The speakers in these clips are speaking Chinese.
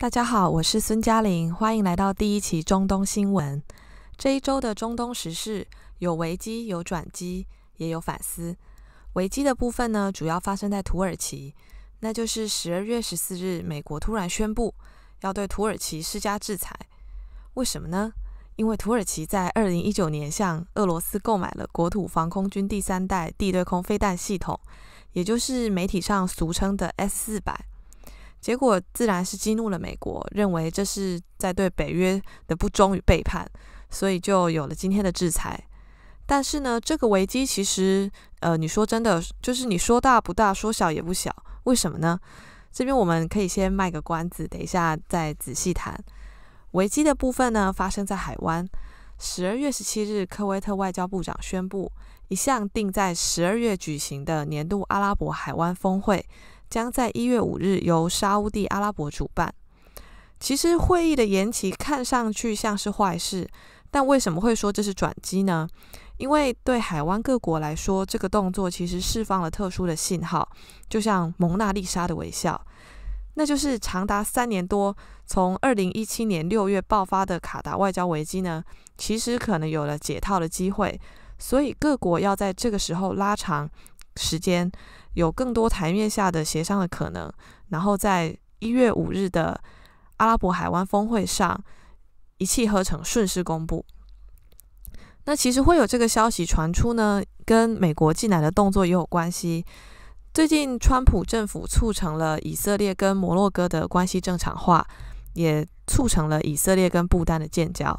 大家好，我是孙嘉玲，欢迎来到第一期中东新闻。这一周的中东时事有危机、有转机，也有反思。危机的部分呢，主要发生在土耳其，那就是十二月十四日，美国突然宣布要对土耳其施加制裁。为什么呢？因为土耳其在二零一九年向俄罗斯购买了国土防空军第三代地对空飞弹系统，也就是媒体上俗称的 S 四百。结果自然是激怒了美国，认为这是在对北约的不忠与背叛，所以就有了今天的制裁。但是呢，这个危机其实，呃，你说真的，就是你说大不大，说小也不小。为什么呢？这边我们可以先卖个关子，等一下再仔细谈。危机的部分呢，发生在海湾。十二月十七日，科威特外交部长宣布，一项定在十二月举行的年度阿拉伯海湾峰会。将在一月五日由沙地阿拉伯主办。其实会议的延期看上去像是坏事，但为什么会说这是转机呢？因为对海湾各国来说，这个动作其实释放了特殊的信号，就像蒙娜丽莎的微笑。那就是长达三年多，从二零一七年六月爆发的卡达外交危机呢，其实可能有了解套的机会。所以各国要在这个时候拉长时间。有更多台面下的协商的可能，然后在一月五日的阿拉伯海湾峰会上一气呵成，顺势公布。那其实会有这个消息传出呢，跟美国进来的动作也有关系。最近川普政府促成了以色列跟摩洛哥的关系正常化，也促成了以色列跟不丹的建交。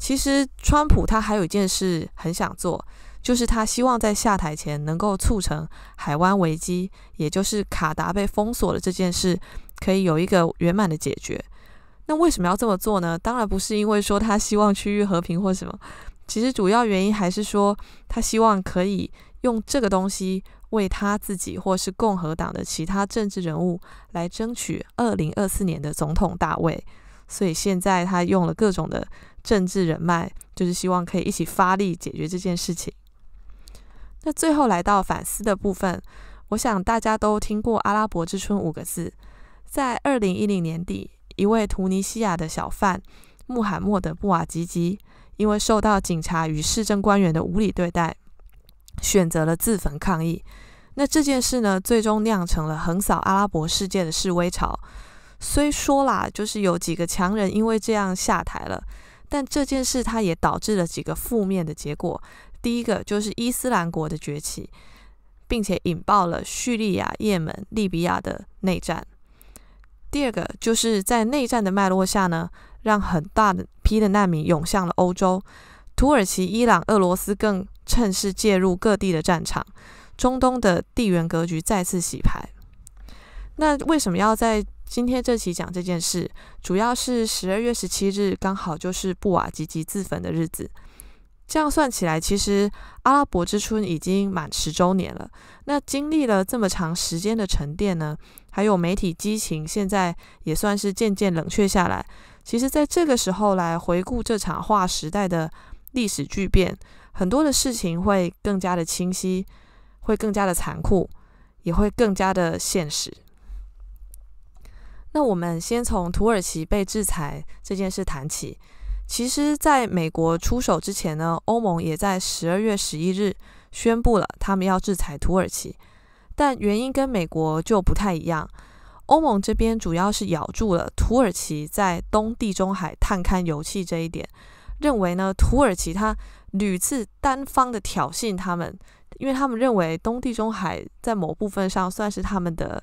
其实川普他还有一件事很想做。就是他希望在下台前能够促成海湾危机，也就是卡达被封锁了这件事可以有一个圆满的解决。那为什么要这么做呢？当然不是因为说他希望区域和平或什么，其实主要原因还是说他希望可以用这个东西为他自己或是共和党的其他政治人物来争取二零二四年的总统大位。所以现在他用了各种的政治人脉，就是希望可以一起发力解决这件事情。那最后来到反思的部分，我想大家都听过“阿拉伯之春”五个字。在二零一零年底，一位图尼西亚的小贩穆罕默德·布瓦吉吉，因为受到警察与市政官员的无理对待，选择了自焚抗议。那这件事呢，最终酿成了横扫阿拉伯世界的示威潮。虽说啦，就是有几个强人因为这样下台了，但这件事它也导致了几个负面的结果。第一个就是伊斯兰国的崛起，并且引爆了叙利亚、也门、利比亚的内战。第二个就是在内战的脉络下呢，让很大的批的难民涌向了欧洲。土耳其、伊朗、俄罗斯更趁势介入各地的战场，中东的地缘格局再次洗牌。那为什么要在今天这期讲这件事？主要是十二月十七日刚好就是布瓦吉吉自焚的日子。这样算起来，其实《阿拉伯之春》已经满十周年了。那经历了这么长时间的沉淀呢，还有媒体激情，现在也算是渐渐冷却下来。其实，在这个时候来回顾这场划时代的历史巨变，很多的事情会更加的清晰，会更加的残酷，也会更加的现实。那我们先从土耳其被制裁这件事谈起。其实，在美国出手之前呢，欧盟也在十二月十一日宣布了他们要制裁土耳其，但原因跟美国就不太一样。欧盟这边主要是咬住了土耳其在东地中海探勘油气这一点，认为呢土耳其它屡次单方的挑衅他们，因为他们认为东地中海在某部分上算是他们的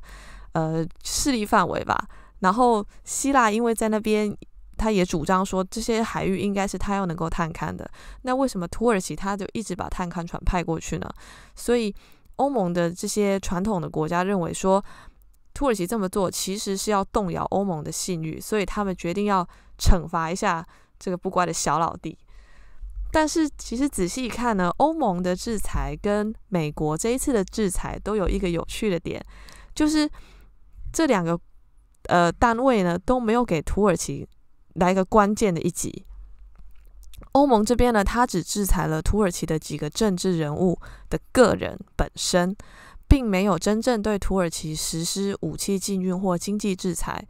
呃势力范围吧。然后希腊因为在那边。他也主张说，这些海域应该是他要能够探勘的。那为什么土耳其他就一直把探勘船派过去呢？所以欧盟的这些传统的国家认为说，土耳其这么做其实是要动摇欧盟的信誉，所以他们决定要惩罚一下这个不乖的小老弟。但是其实仔细一看呢，欧盟的制裁跟美国这一次的制裁都有一个有趣的点，就是这两个呃单位呢都没有给土耳其。来一个关键的一集。欧盟这边呢，它只制裁了土耳其的几个政治人物的个人本身，并没有真正对土耳其实施武器禁运或经济制裁。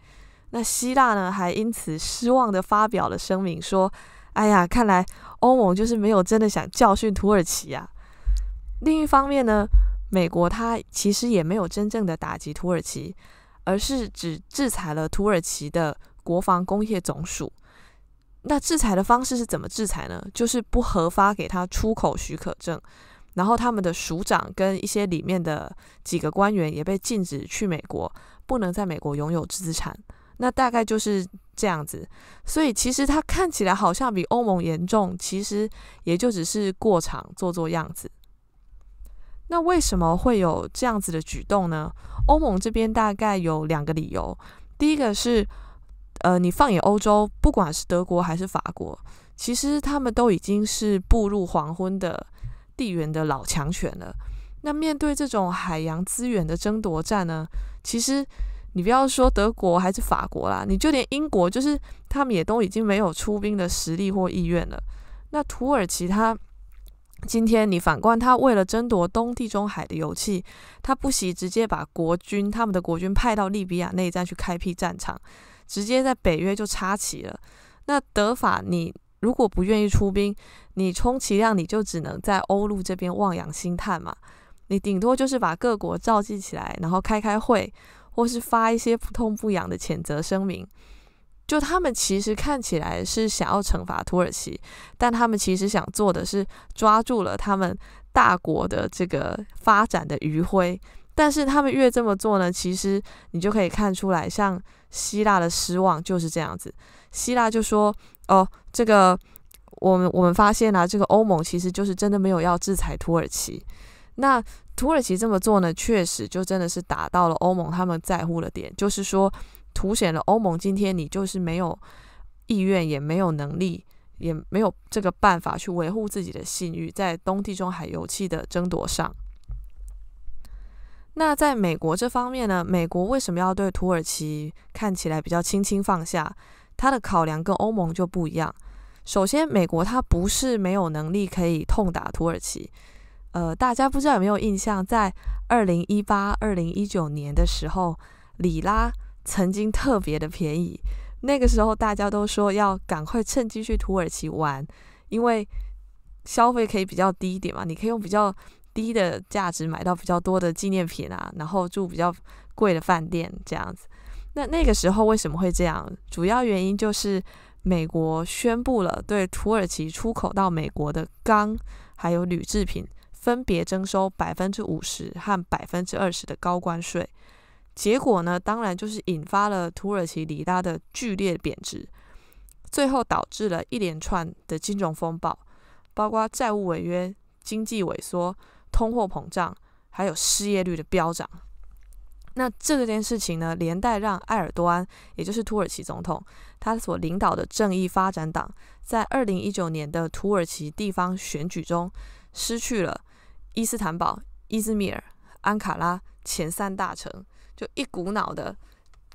那希腊呢，还因此失望的发表了声明，说：“哎呀，看来欧盟就是没有真的想教训土耳其啊。”另一方面呢，美国它其实也没有真正的打击土耳其，而是只制裁了土耳其的。国防工业总署，那制裁的方式是怎么制裁呢？就是不核发给他出口许可证，然后他们的署长跟一些里面的几个官员也被禁止去美国，不能在美国拥有资产。那大概就是这样子。所以其实他看起来好像比欧盟严重，其实也就只是过场做做样子。那为什么会有这样子的举动呢？欧盟这边大概有两个理由，第一个是。呃，你放眼欧洲，不管是德国还是法国，其实他们都已经是步入黄昏的地缘的老强权了。那面对这种海洋资源的争夺战呢？其实你不要说德国还是法国啦，你就连英国，就是他们也都已经没有出兵的实力或意愿了。那土耳其，他今天你反观他为了争夺东地中海的油气，他不惜直接把国军他们的国军派到利比亚内战去开辟战场。直接在北约就插旗了。那德法，你如果不愿意出兵，你充其量你就只能在欧陆这边望洋兴叹嘛。你顶多就是把各国召集起来，然后开开会，或是发一些不痛不痒的谴责声明。就他们其实看起来是想要惩罚土耳其，但他们其实想做的是抓住了他们大国的这个发展的余晖。但是他们越这么做呢，其实你就可以看出来，像。希腊的失望就是这样子。希腊就说：“哦，这个，我们我们发现啊，这个欧盟其实就是真的没有要制裁土耳其。那土耳其这么做呢，确实就真的是打到了欧盟他们在乎的点，就是说凸显了欧盟今天你就是没有意愿，也没有能力，也没有这个办法去维护自己的信誉，在东地中海油气的争夺上。”那在美国这方面呢？美国为什么要对土耳其看起来比较轻轻放下？它的考量跟欧盟就不一样。首先，美国它不是没有能力可以痛打土耳其。呃，大家不知道有没有印象，在二零一八、二零一九年的时候，里拉曾经特别的便宜。那个时候大家都说要赶快趁机去土耳其玩，因为消费可以比较低一点嘛，你可以用比较。低的价值买到比较多的纪念品啊，然后住比较贵的饭店这样子。那那个时候为什么会这样？主要原因就是美国宣布了对土耳其出口到美国的钢还有铝制品分别征收百分之五十和百分之二十的高关税。结果呢，当然就是引发了土耳其里拉的剧烈贬值，最后导致了一连串的金融风暴，包括债务违约、经济萎缩。通货膨胀，还有失业率的飙涨，那这件事情呢，连带让埃尔多安，也就是土耳其总统，他所领导的正义发展党，在二零一九年的土耳其地方选举中，失去了伊斯坦堡、伊兹密尔、安卡拉前三大城，就，一股脑的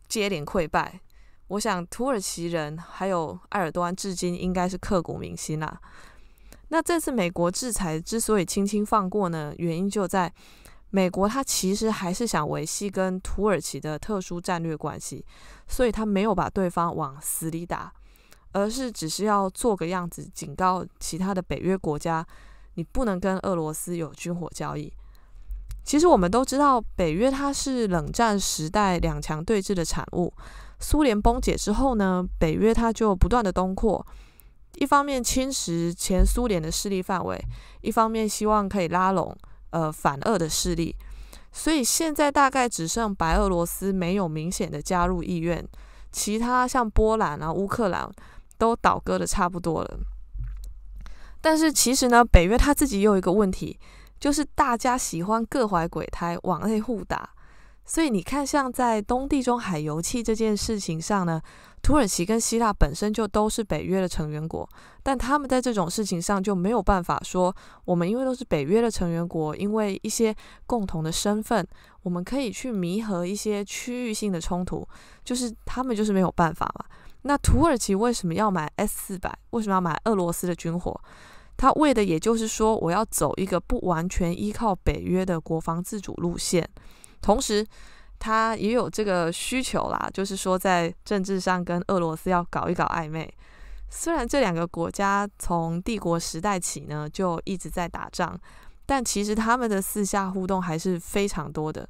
接连溃败。我想土耳其人还有埃尔多安，至今应该是刻骨铭心啦。那这次美国制裁之所以轻轻放过呢，原因就在美国，它其实还是想维系跟土耳其的特殊战略关系，所以它没有把对方往死里打，而是只是要做个样子，警告其他的北约国家，你不能跟俄罗斯有军火交易。其实我们都知道，北约它是冷战时代两强对峙的产物，苏联崩解之后呢，北约它就不断的东扩。一方面侵蚀前苏联的势力范围，一方面希望可以拉拢呃反俄的势力，所以现在大概只剩白俄罗斯没有明显的加入意愿，其他像波兰啊、乌克兰都倒戈的差不多了。但是其实呢，北约他自己又一个问题，就是大家喜欢各怀鬼胎，往内互打，所以你看，像在东地中海油气这件事情上呢。土耳其跟希腊本身就都是北约的成员国，但他们在这种事情上就没有办法说，我们因为都是北约的成员国，因为一些共同的身份，我们可以去弥合一些区域性的冲突，就是他们就是没有办法嘛。那土耳其为什么要买 S 四百？为什么要买俄罗斯的军火？他为的也就是说，我要走一个不完全依靠北约的国防自主路线，同时。他也有这个需求啦，就是说在政治上跟俄罗斯要搞一搞暧昧。虽然这两个国家从帝国时代起呢就一直在打仗，但其实他们的私下互动还是非常多的。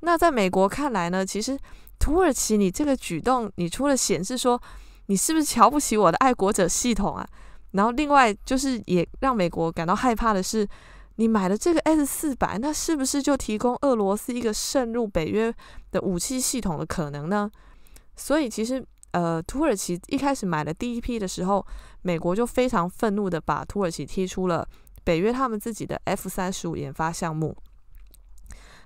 那在美国看来呢，其实土耳其你这个举动，你除了显示说你是不是瞧不起我的爱国者系统啊，然后另外就是也让美国感到害怕的是。你买了这个 S 四百，那是不是就提供俄罗斯一个渗入北约的武器系统的可能呢？所以其实，呃，土耳其一开始买了第一批的时候，美国就非常愤怒的把土耳其踢出了北约他们自己的 F 三十五研发项目。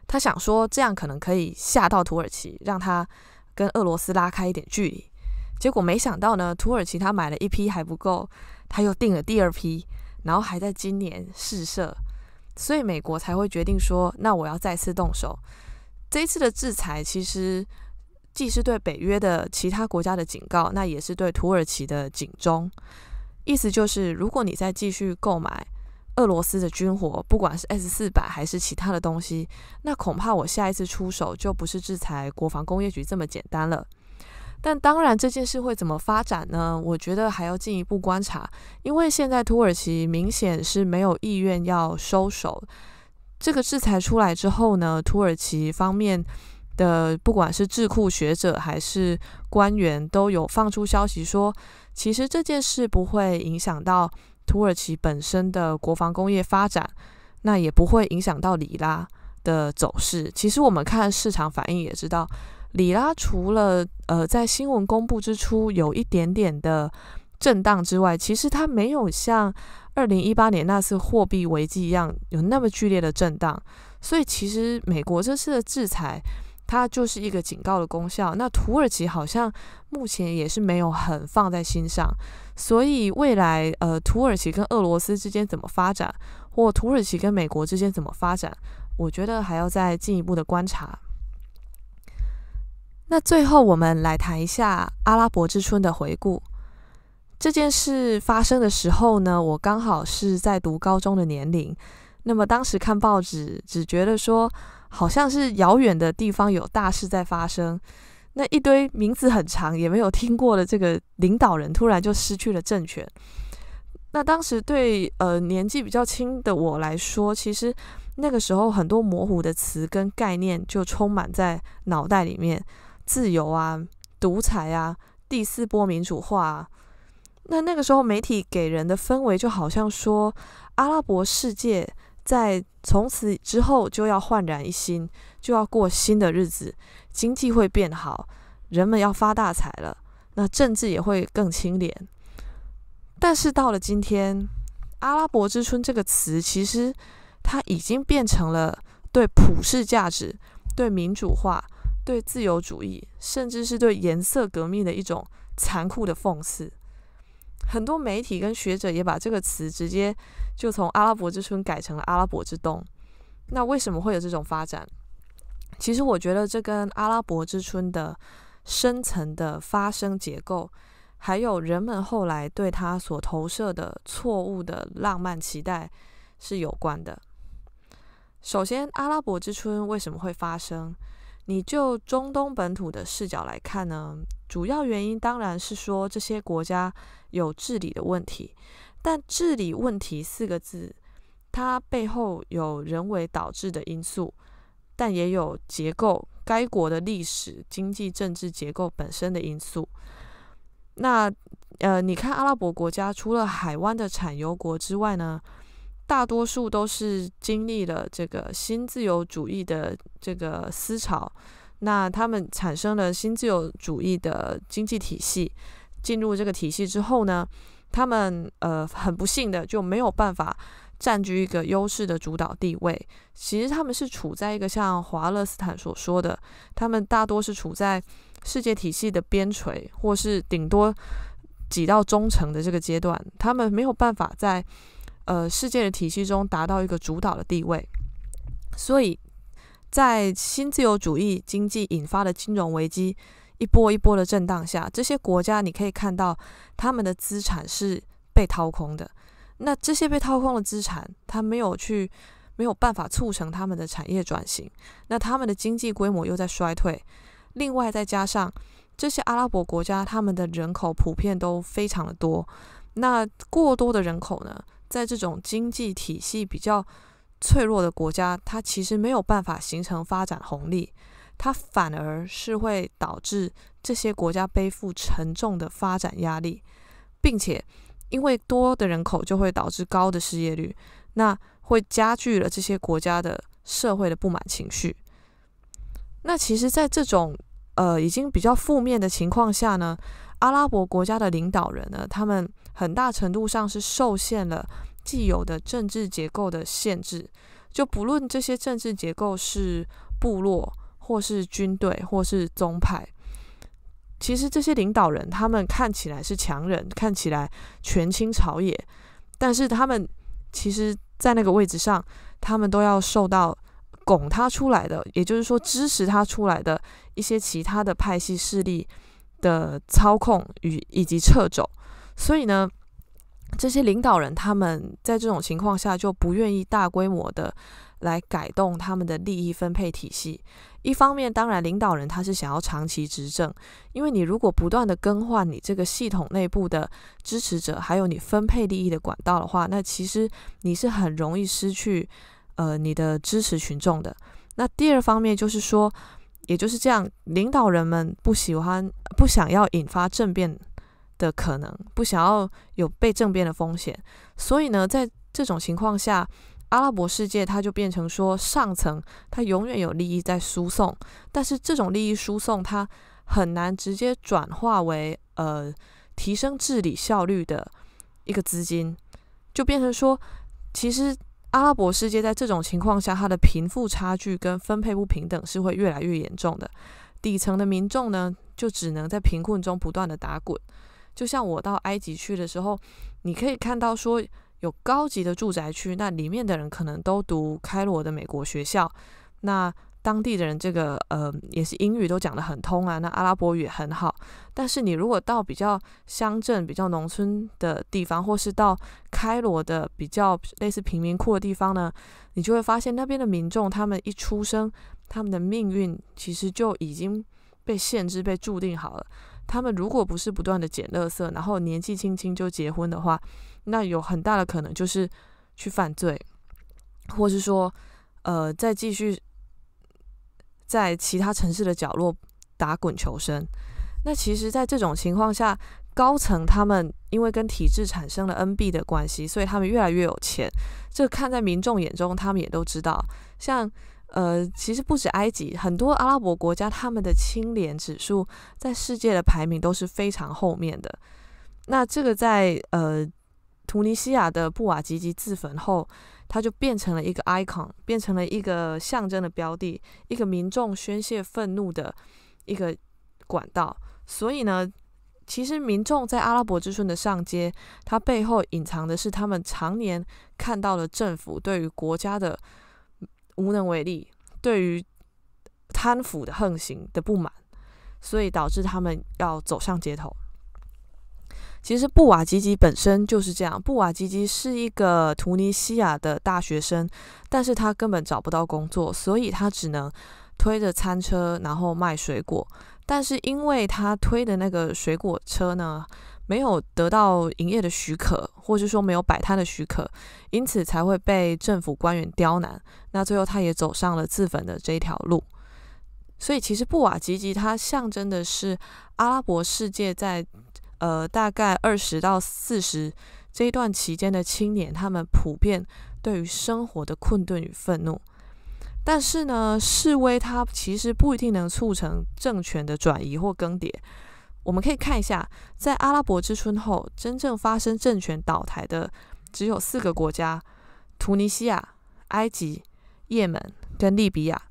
他想说这样可能可以吓到土耳其，让他跟俄罗斯拉开一点距离。结果没想到呢，土耳其他买了一批还不够，他又订了第二批，然后还在今年试射。所以美国才会决定说，那我要再次动手。这一次的制裁其实既是对北约的其他国家的警告，那也是对土耳其的警钟。意思就是，如果你再继续购买俄罗斯的军火，不管是 S 四百还是其他的东西，那恐怕我下一次出手就不是制裁国防工业局这么简单了。但当然，这件事会怎么发展呢？我觉得还要进一步观察，因为现在土耳其明显是没有意愿要收手。这个制裁出来之后呢，土耳其方面的不管是智库学者还是官员，都有放出消息说，其实这件事不会影响到土耳其本身的国防工业发展，那也不会影响到里拉的走势。其实我们看市场反应也知道。里拉除了呃在新闻公布之初有一点点的震荡之外，其实它没有像二零一八年那次货币危机一样有那么剧烈的震荡。所以其实美国这次的制裁，它就是一个警告的功效。那土耳其好像目前也是没有很放在心上。所以未来呃土耳其跟俄罗斯之间怎么发展，或土耳其跟美国之间怎么发展，我觉得还要再进一步的观察。那最后，我们来谈一下《阿拉伯之春》的回顾。这件事发生的时候呢，我刚好是在读高中的年龄。那么当时看报纸，只觉得说好像是遥远的地方有大事在发生。那一堆名字很长，也没有听过的这个领导人突然就失去了政权。那当时对呃年纪比较轻的我来说，其实那个时候很多模糊的词跟概念就充满在脑袋里面。自由啊，独裁啊，第四波民主化。啊。那那个时候，媒体给人的氛围就好像说，阿拉伯世界在从此之后就要焕然一新，就要过新的日子，经济会变好，人们要发大财了，那政治也会更清廉。但是到了今天，“阿拉伯之春”这个词，其实它已经变成了对普世价值、对民主化。对自由主义，甚至是对颜色革命的一种残酷的讽刺。很多媒体跟学者也把这个词直接就从“阿拉伯之春”改成了“阿拉伯之冬”。那为什么会有这种发展？其实，我觉得这跟“阿拉伯之春”的深层的发生结构，还有人们后来对它所投射的错误的浪漫期待是有关的。首先，“阿拉伯之春”为什么会发生？你就中东本土的视角来看呢，主要原因当然是说这些国家有治理的问题，但“治理问题”四个字，它背后有人为导致的因素，但也有结构，该国的历史、经济、政治结构本身的因素。那呃，你看阿拉伯国家除了海湾的产油国之外呢？大多数都是经历了这个新自由主义的这个思潮，那他们产生了新自由主义的经济体系。进入这个体系之后呢，他们呃很不幸的就没有办法占据一个优势的主导地位。其实他们是处在一个像华勒斯坦所说的，他们大多是处在世界体系的边陲，或是顶多挤到中层的这个阶段。他们没有办法在。呃，世界的体系中达到一个主导的地位，所以在新自由主义经济引发的金融危机一波一波的震荡下，这些国家你可以看到他们的资产是被掏空的。那这些被掏空的资产，它没有去，没有办法促成他们的产业转型。那他们的经济规模又在衰退。另外，再加上这些阿拉伯国家，他们的人口普遍都非常的多。那过多的人口呢？在这种经济体系比较脆弱的国家，它其实没有办法形成发展红利，它反而是会导致这些国家背负沉重的发展压力，并且因为多的人口就会导致高的失业率，那会加剧了这些国家的社会的不满情绪。那其实，在这种呃已经比较负面的情况下呢，阿拉伯国家的领导人呢，他们。很大程度上是受限了既有的政治结构的限制，就不论这些政治结构是部落，或是军队，或是宗派。其实这些领导人，他们看起来是强人，看起来权倾朝野，但是他们其实，在那个位置上，他们都要受到拱他出来的，也就是说支持他出来的一些其他的派系势力的操控与以及掣肘。所以呢，这些领导人他们在这种情况下就不愿意大规模的来改动他们的利益分配体系。一方面，当然领导人他是想要长期执政，因为你如果不断的更换你这个系统内部的支持者，还有你分配利益的管道的话，那其实你是很容易失去呃你的支持群众的。那第二方面就是说，也就是这样，领导人们不喜欢不想要引发政变。的可能不想要有被政变的风险，所以呢，在这种情况下，阿拉伯世界它就变成说，上层它永远有利益在输送，但是这种利益输送它很难直接转化为呃提升治理效率的一个资金，就变成说，其实阿拉伯世界在这种情况下，它的贫富差距跟分配不平等是会越来越严重的，底层的民众呢，就只能在贫困中不断的打滚。就像我到埃及去的时候，你可以看到说有高级的住宅区，那里面的人可能都读开罗的美国学校，那当地的人这个呃也是英语都讲得很通啊，那阿拉伯语很好。但是你如果到比较乡镇、比较农村的地方，或是到开罗的比较类似贫民窟的地方呢，你就会发现那边的民众，他们一出生，他们的命运其实就已经被限制、被注定好了。他们如果不是不断的捡垃圾，然后年纪轻轻就结婚的话，那有很大的可能就是去犯罪，或是说，呃，再继续在其他城市的角落打滚求生。那其实，在这种情况下，高层他们因为跟体制产生了 N B 的关系，所以他们越来越有钱。这看在民众眼中，他们也都知道，像。呃，其实不止埃及，很多阿拉伯国家他们的清廉指数在世界的排名都是非常后面的。那这个在呃，突尼西亚的布瓦吉吉自焚后，它就变成了一个 icon，变成了一个象征的标的，一个民众宣泄愤怒的一个管道。所以呢，其实民众在阿拉伯之春的上街，它背后隐藏的是他们常年看到的政府对于国家的。无能为力，对于贪腐的横行的不满，所以导致他们要走上街头。其实布瓦吉吉本身就是这样，布瓦吉吉是一个图尼西亚的大学生，但是他根本找不到工作，所以他只能推着餐车，然后卖水果。但是因为他推的那个水果车呢。没有得到营业的许可，或是说没有摆摊的许可，因此才会被政府官员刁难。那最后他也走上了自焚的这条路。所以其实布瓦吉吉他象征的是阿拉伯世界在呃大概二十到四十这一段期间的青年，他们普遍对于生活的困顿与愤怒。但是呢，示威它其实不一定能促成政权的转移或更迭。我们可以看一下，在阿拉伯之春后，真正发生政权倒台的只有四个国家：突尼西亚、埃及、也门跟利比亚。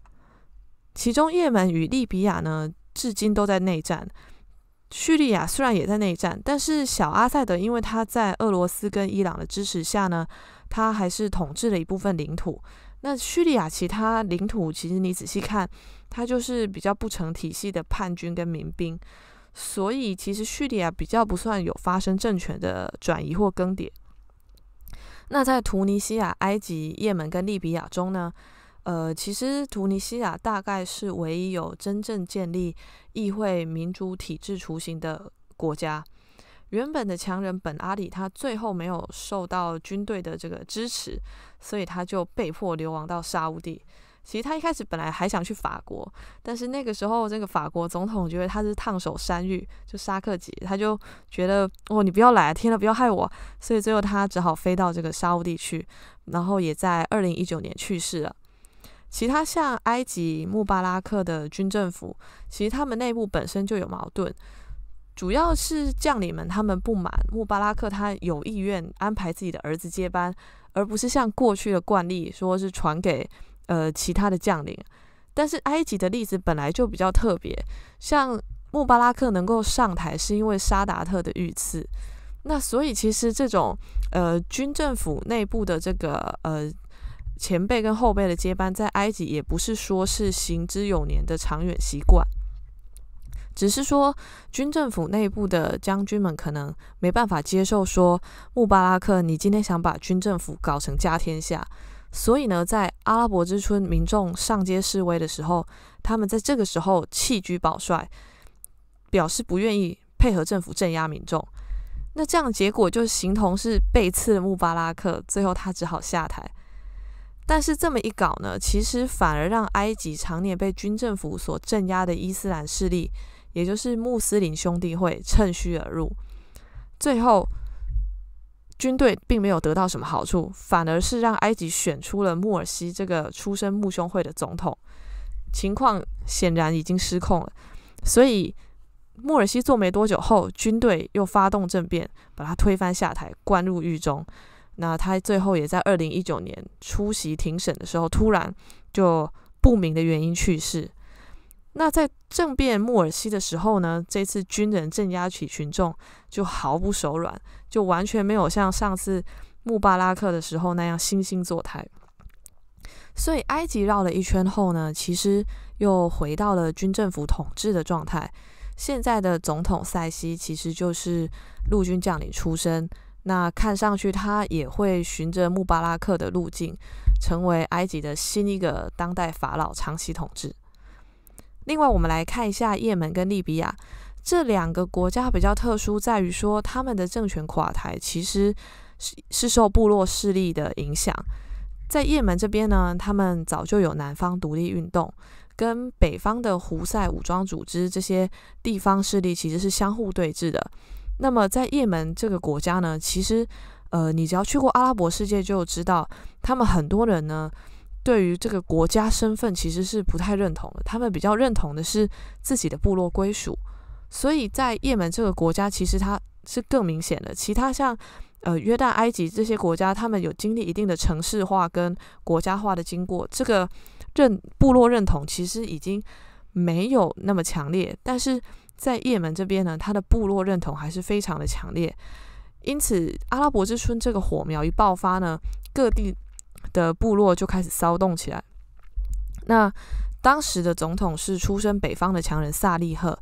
其中，也门与利比亚呢，至今都在内战。叙利亚虽然也在内战，但是小阿塞德，因为他在俄罗斯跟伊朗的支持下呢，他还是统治了一部分领土。那叙利亚其他领土，其实你仔细看，它就是比较不成体系的叛军跟民兵。所以，其实叙利亚比较不算有发生政权的转移或更迭。那在突尼西亚、埃及、也门跟利比亚中呢，呃，其实突尼西亚大概是唯一有真正建立议会民主体制雏形的国家。原本的强人本阿里，他最后没有受到军队的这个支持，所以他就被迫流亡到沙乌地。其实他一开始本来还想去法国，但是那个时候这个法国总统觉得他是烫手山芋，就沙克吉，他就觉得哦你不要来，天了不要害我，所以最后他只好飞到这个沙乌地去，然后也在二零一九年去世了。其他像埃及穆巴拉克的军政府，其实他们内部本身就有矛盾，主要是将领们他们不满穆巴拉克他有意愿安排自己的儿子接班，而不是像过去的惯例说是传给。呃，其他的将领，但是埃及的例子本来就比较特别，像穆巴拉克能够上台，是因为沙达特的遇刺。那所以其实这种呃军政府内部的这个呃前辈跟后辈的接班，在埃及也不是说是行之有年的长远习惯，只是说军政府内部的将军们可能没办法接受说穆巴拉克，你今天想把军政府搞成家天下。所以呢，在阿拉伯之春，民众上街示威的时候，他们在这个时候弃居保帅，表示不愿意配合政府镇压民众。那这样结果就形同是背刺穆巴拉克，最后他只好下台。但是这么一搞呢，其实反而让埃及常年被军政府所镇压的伊斯兰势力，也就是穆斯林兄弟会趁虚而入，最后。军队并没有得到什么好处，反而是让埃及选出了穆尔西这个出身穆兄会的总统。情况显然已经失控了，所以穆尔西做没多久后，军队又发动政变，把他推翻下台，关入狱中。那他最后也在二零一九年出席庭审的时候，突然就不明的原因去世。那在政变穆尔西的时候呢，这次军人镇压起群众就毫不手软。就完全没有像上次穆巴拉克的时候那样惺惺作态，所以埃及绕了一圈后呢，其实又回到了军政府统治的状态。现在的总统塞西其实就是陆军将领出身，那看上去他也会循着穆巴拉克的路径，成为埃及的新一个当代法老，长期统治。另外，我们来看一下也门跟利比亚。这两个国家比较特殊，在于说他们的政权垮台其实是是受部落势力的影响。在也门这边呢，他们早就有南方独立运动，跟北方的胡塞武装组织这些地方势力其实是相互对峙的。那么在也门这个国家呢，其实呃，你只要去过阿拉伯世界就知道，他们很多人呢对于这个国家身份其实是不太认同，的，他们比较认同的是自己的部落归属。所以在也门这个国家，其实它是更明显的。其他像呃约旦、埃及这些国家，他们有经历一定的城市化跟国家化的经过，这个认部落认同其实已经没有那么强烈。但是在也门这边呢，它的部落认同还是非常的强烈。因此，阿拉伯之春这个火苗一爆发呢，各地的部落就开始骚动起来。那当时的总统是出身北方的强人萨利赫。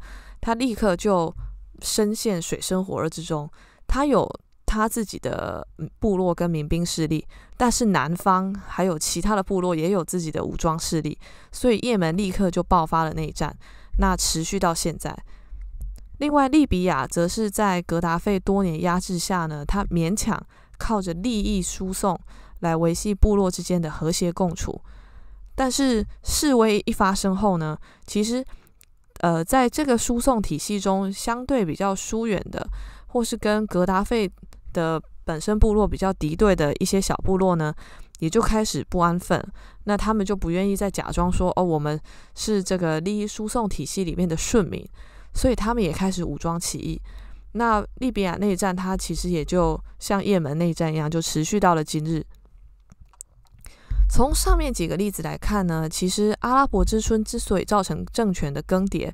他立刻就深陷水深火热之中。他有他自己的部落跟民兵势力，但是南方还有其他的部落也有自己的武装势力，所以也门立刻就爆发了内战，那持续到现在。另外，利比亚则是在格达费多年压制下呢，他勉强靠着利益输送来维系部落之间的和谐共处，但是示威一发生后呢，其实。呃，在这个输送体系中相对比较疏远的，或是跟格达费的本身部落比较敌对的一些小部落呢，也就开始不安分。那他们就不愿意再假装说哦，我们是这个利益输送体系里面的顺民，所以他们也开始武装起义。那利比亚内战它其实也就像也门内战一样，就持续到了今日。从上面几个例子来看呢，其实阿拉伯之春之所以造成政权的更迭，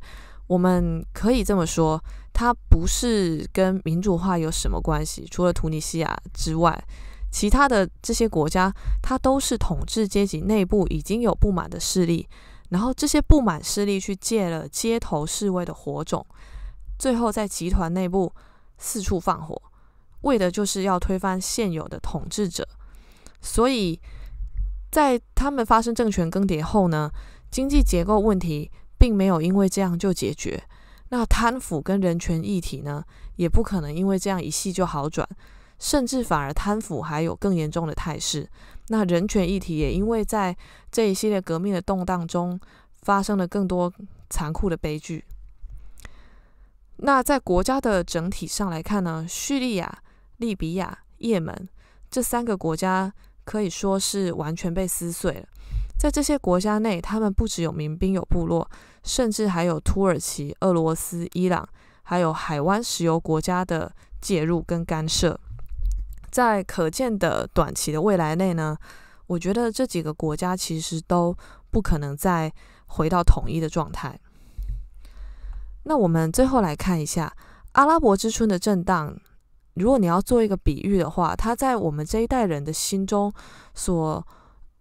我们可以这么说，它不是跟民主化有什么关系。除了突尼西亚之外，其他的这些国家，它都是统治阶级内部已经有不满的势力，然后这些不满势力去借了街头示威的火种，最后在集团内部四处放火，为的就是要推翻现有的统治者。所以。在他们发生政权更迭后呢，经济结构问题并没有因为这样就解决。那贪腐跟人权议题呢，也不可能因为这样一系就好转，甚至反而贪腐还有更严重的态势。那人权议题也因为在这一系列革命的动荡中，发生了更多残酷的悲剧。那在国家的整体上来看呢，叙利亚、利比亚、也门这三个国家。可以说是完全被撕碎了。在这些国家内，他们不只有民兵、有部落，甚至还有土耳其、俄罗斯、伊朗，还有海湾石油国家的介入跟干涉。在可见的短期的未来内呢，我觉得这几个国家其实都不可能再回到统一的状态。那我们最后来看一下阿拉伯之春的震荡。如果你要做一个比喻的话，他在我们这一代人的心中所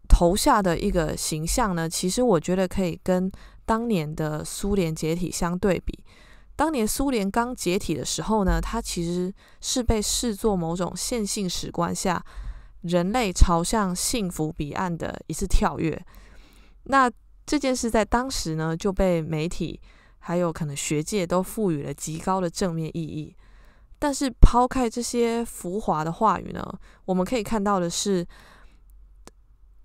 投下的一个形象呢，其实我觉得可以跟当年的苏联解体相对比。当年苏联刚解体的时候呢，它其实是被视作某种线性史观下人类朝向幸福彼岸的一次跳跃。那这件事在当时呢，就被媒体还有可能学界都赋予了极高的正面意义。但是抛开这些浮华的话语呢，我们可以看到的是，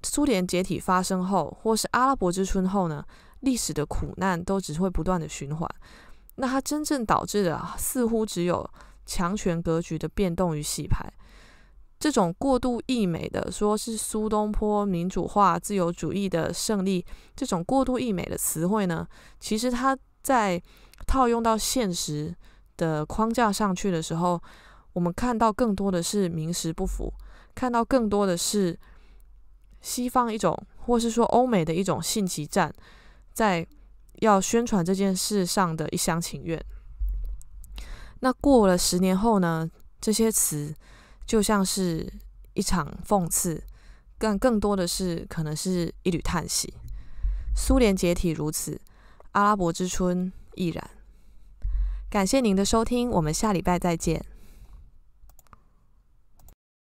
苏联解体发生后，或是阿拉伯之春后呢，历史的苦难都只会不断的循环。那它真正导致的，似乎只有强权格局的变动与洗牌。这种过度溢美的，说是苏东坡民主化、自由主义的胜利，这种过度溢美的词汇呢，其实它在套用到现实。的框架上去的时候，我们看到更多的是名实不符，看到更多的是西方一种，或是说欧美的一种信息战，在要宣传这件事上的一厢情愿。那过了十年后呢？这些词就像是一场讽刺，更更多的，是可能是一缕叹息。苏联解体如此，阿拉伯之春亦然。感谢您的收听，我们下礼拜再见。